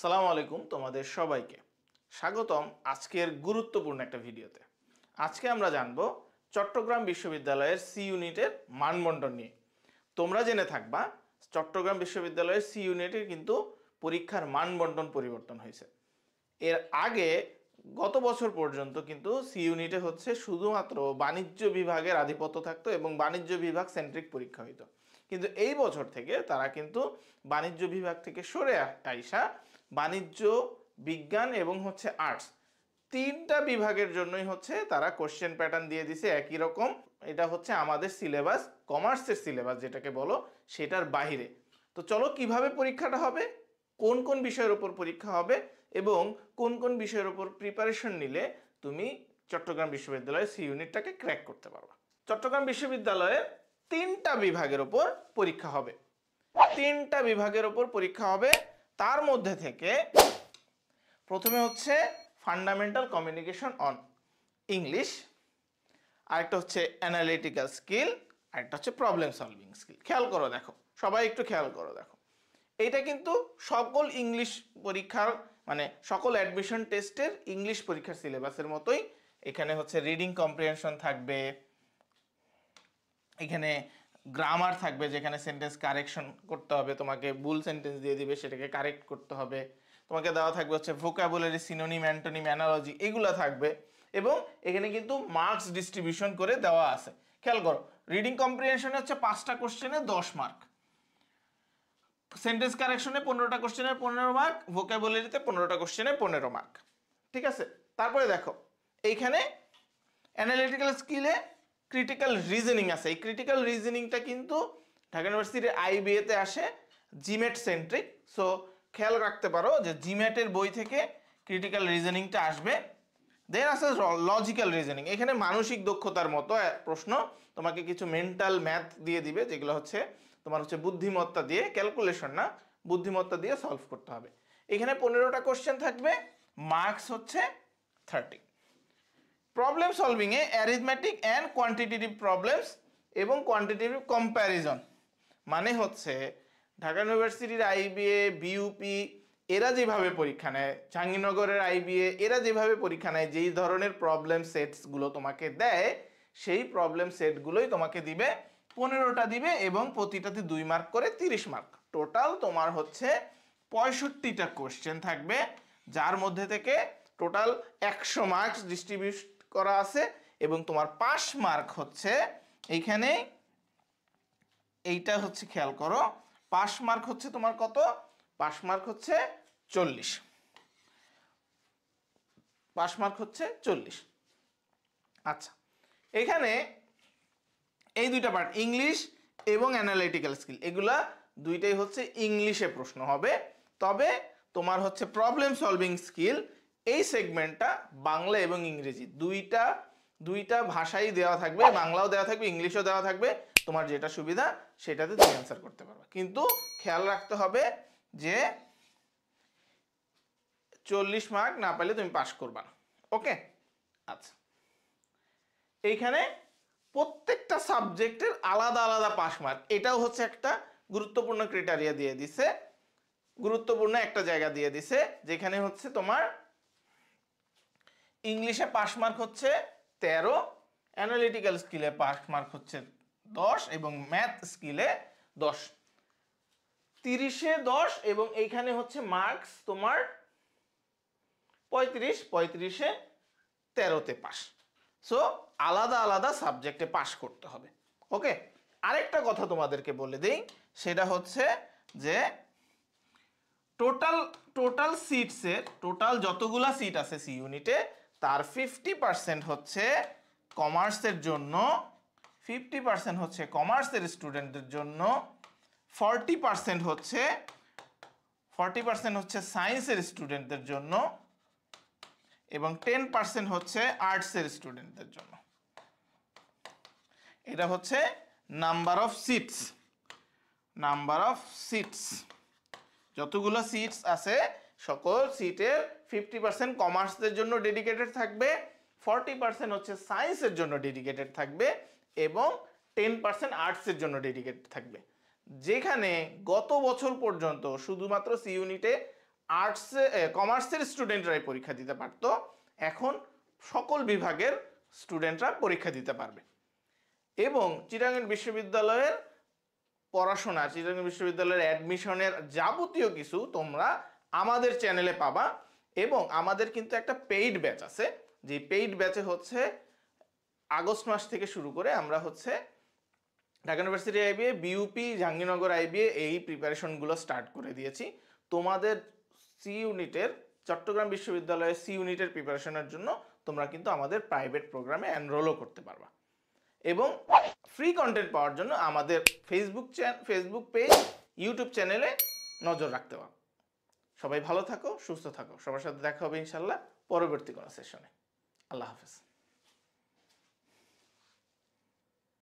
আসসালামু আলাইকুম তোমাদের সবাইকে স্বাগতম আজকের গুরুত্বপূর্ণ একটা ভিডিওতে আজকে আমরা জানব চট্টগ্রাম বিশ্ববিদ্যালয়ের সি ইউনিটের মানবন্টন নিয়ে তোমরা জেনে থাকবা চট্টগ্রাম বিশ্ববিদ্যালয়ের সি ইউনিটের কিন্তু পরীক্ষার মানবন্টন পরিবর্তন হয়েছে এর আগে গত বছর পর্যন্ত কিন্তু সি ইউনিটে হচ্ছে শুধুমাত্র বাণিজ্য বিভাগের আধিপত্য থাকতো এবং বাণিজ্য বিভাগ সেন্ট্রিক পরীক্ষা হইত কিন্তু এই বছর থেকে তারা কিন্তু বাণিজ্য বিভাগ থেকে সরে আইসা বাণিজ্য বিজ্ঞান এবং হচ্ছে আর্টস তিনটা বিভাগের জন্যই হচ্ছে তারা কোশ্চেন প্যাটার্ন দিয়ে দিছে একই রকম এটা হচ্ছে আমাদের সিলেবাস কমার্সের সিলেবাস যেটাকে বলো সেটার বাহিরে তো চলো কিভাবে পরীক্ষাটা হবে কোন কোন বিষয়ের ওপর পরীক্ষা হবে এবং কোন কোন বিষয়ের ওপর প্রিপারেশন নিলে তুমি চট্টগ্রাম বিশ্ববিদ্যালয়ের সি ইউনিটটাকে ক্র্যাক করতে পারবা চট্টগ্রাম বিশ্ববিদ্যালয়ের তিনটা বিভাগের ওপর পরীক্ষা হবে তিনটা বিভাগের ওপর পরীক্ষা হবে তার মধ্যে থেকে প্রথমে হচ্ছে ফান্ডামেন্টাল কমিউনিকেশন অন ইংলিশ আরেকটা হচ্ছে অ্যানালিটিক্যাল স্কিল আরেকটা হচ্ছে প্রবলেম সলভিং স্কিল খেয়াল করো দেখো সবাই একটু খেয়াল করো দেখো এইটা কিন্তু সকল ইংলিশ পরীক্ষার মানে সকল অ্যাডমিশন টেস্টের ইংলিশ পরীক্ষার সিলেবাসের মতোই এখানে হচ্ছে রিডিং কম্প্রিহেনশন থাকবে এখানে গ্রামার থাকবে যেখানে সেন্টেন্স কারেকশন করতে হবে তোমাকে ভুল সেন্টেন্স দিয়ে দিবে সেটাকে কারেক্ট করতে হবে তোমাকে দেওয়া থাকবে হচ্ছে ভোকাবুলারি সিনোনিম অ্যান্টোনিম অ্যানালজি এগুলো থাকবে এবং এখানে কিন্তু মার্কস ডিস্ট্রিবিউশন করে দেওয়া আছে খেয়াল করো রিডিং কম্প্রিহেনশনে হচ্ছে পাঁচটা কোশ্চেনে দশ মার্ক সেন্টেন্স কারেকশনে পনেরোটা কোশ্চেনে পনেরো মার্ক ভোকাবুলারিতে পনেরোটা কোশ্চেনে পনেরো মার্ক ঠিক আছে তারপরে দেখো এইখানে অ্যানালিটিক্যাল স্কিলে ক্রিটিক্যাল রিজনিং আছে এই ক্রিটিক্যাল রিজনিংটা কিন্তু ঢাকা ইউনিভার্সিটির আইবিএতে আসে জিমেট সেন্ট্রিক সো খেয়াল রাখতে পারো যে জিমেটের বই থেকে ক্রিটিক্যাল রিজনিংটা আসবে দেন আছে লজিক্যাল রিজনিং এখানে মানসিক দক্ষতার মতো প্রশ্ন তোমাকে কিছু মেন্টাল ম্যাথ দিয়ে দিবে যেগুলো হচ্ছে তোমার হচ্ছে বুদ্ধিমত্তা দিয়ে ক্যালকুলেশন না বুদ্ধিমত্তা দিয়ে সলভ করতে হবে এখানে পনেরোটা কোশ্চেন থাকবে মার্কস হচ্ছে থার্টি প্রবলেম সলভিংয়ে অ্যারিথমেটিক অ্যান্ড কোয়ান্টিটেটিভ প্রবলেমস এবং কোয়ান্টিটেটিভ কম্প্যারিজন মানে হচ্ছে ঢাকা ইউনিভার্সিটির আইবিএ বিউপি এরা যেভাবে পরীক্ষা নেয় চাঙ্গিনগরের আইবিএ এরা যেভাবে পরীক্ষা নেয় যেই ধরনের প্রবলেম সেটসগুলো তোমাকে দেয় সেই প্রবলেম সেটগুলোই তোমাকে দিবে পনেরোটা দিবে এবং প্রতিটাতে দুই মার্ক করে তিরিশ মার্ক টোটাল তোমার হচ্ছে পঁয়ষট্টিটা কোশ্চেন থাকবে যার মধ্যে থেকে টোটাল একশো মার্কস ডিস্ট্রিবিউট করা আছে এবং তোমার পাস মার্ক হচ্ছে এইখানে এইটা হচ্ছে খেয়াল করো পাস মার্ক হচ্ছে তোমার কত পাস মার্ক হচ্ছে চল্লিশ পাস মার্ক হচ্ছে চল্লিশ আচ্ছা এখানে এই দুইটা পার্ট ইংলিশ এবং অ্যানালিটিক্যাল স্কিল এগুলা দুইটাই হচ্ছে ইংলিশে প্রশ্ন হবে তবে তোমার হচ্ছে প্রবলেম সলভিং স্কিল এই সেগমেন্টটা বাংলা এবং ইংরেজি দুইটা দুইটা ভাষাই দেওয়া থাকবে বাংলাও দেওয়া থাকবে ইংলিশও দেওয়া থাকবে তোমার যেটা সুবিধা সেটাতে তুমি অ্যান্সার করতে পারবে কিন্তু খেয়াল রাখতে হবে যে চল্লিশ মার্ক না পাইলে তুমি পাশ করবা না ওকে আচ্ছা এইখানে প্রত্যেকটা সাবজেক্টের আলাদা আলাদা পাশ মার্ক এটাও হচ্ছে একটা গুরুত্বপূর্ণ ক্রিটারিয়া দিয়ে দিছে গুরুত্বপূর্ণ একটা জায়গা দিয়ে দিছে যেখানে হচ্ছে তোমার ইংলিশে পাশ মার্ক হচ্ছে তেরো অ্যানালিটিক্যাল স্কিলে পাশ মার্ক হচ্ছে দশ এবং ম্যাথ স্কিলে দশ তিরিশে দশ এবং এইখানে হচ্ছে মার্কস তোমার পঁয়ত্রিশ পঁয়ত্রিশে তেরোতে পাশ সো আলাদা আলাদা সাবজেক্টে পাশ করতে হবে ওকে আরেকটা কথা তোমাদেরকে বলে দিই সেটা হচ্ছে যে টোটাল টোটাল সিটসের টোটাল যতগুলা সিট আছে সি ইউনিটে তার ফিফটি পার্সেন্ট হচ্ছে কমার্সের জন্য ফিফটি পার্সেন্ট হচ্ছে কমার্সের স্টুডেন্টদের জন্য ফর্টি পার্সেন্ট হচ্ছে ফর্টি পার্সেন্ট হচ্ছে সায়েন্সের স্টুডেন্টদের জন্য এবং টেন পার্সেন্ট হচ্ছে আর্টসের স্টুডেন্টদের জন্য এটা হচ্ছে number of seats number of seats যতগুলো সিটস আছে সকল সিটের ফিফটি পার্সেন্ট কমার্সের জন্য ডেডিকেটেড থাকবে ফর্টি পার্সেন্ট হচ্ছে সায়েন্সের জন্য ডেডিকেটেড থাকবে এবং টেন পার্সেন্ট আর্টসের জন্য ডেডিকেটেড থাকবে যেখানে গত বছর পর্যন্ত শুধুমাত্র সি ইউনিটে আর্টসে কমার্সের স্টুডেন্টরাই পরীক্ষা দিতে পারত এখন সকল বিভাগের স্টুডেন্টরা পরীক্ষা দিতে পারবে এবং চিরাঙ্গন বিশ্ববিদ্যালয়ের পড়াশোনা চিরাঙ্গন বিশ্ববিদ্যালয়ের অ্যাডমিশনের যাবতীয় কিছু তোমরা আমাদের চ্যানেলে পাবা এবং আমাদের কিন্তু একটা পেইড ব্যাচ আছে যে পেইড ব্যাচে হচ্ছে আগস্ট মাস থেকে শুরু করে আমরা হচ্ছে Dhaka University IBA BUP Jahangirnagar IBA এই প্রিপারেশনগুলো স্টার্ট করে দিয়েছি তোমাদের সি ইউনিটের চট্টগ্রাম বিশ্ববিদ্যালয়ের সি ইউনিটের প্রিপারেশনের জন্য তোমরা কিন্তু আমাদের প্রাইভেট প্রোগ্রামে এনরোলও করতে পারবা এবং ফ্রি কন্টেন্ট পাওয়ার জন্য আমাদের ফেসবুক চ্যান ফেসবুক পেজ ইউটিউব চ্যানেলে নজর রাখতে পারবো সবাই ভালো থাকো সুস্থ থাকো সবার সাথে দেখা হবে ইনশাল্লাহ পরবর্তী কোনো সেশনে আল্লাহ হাফেজ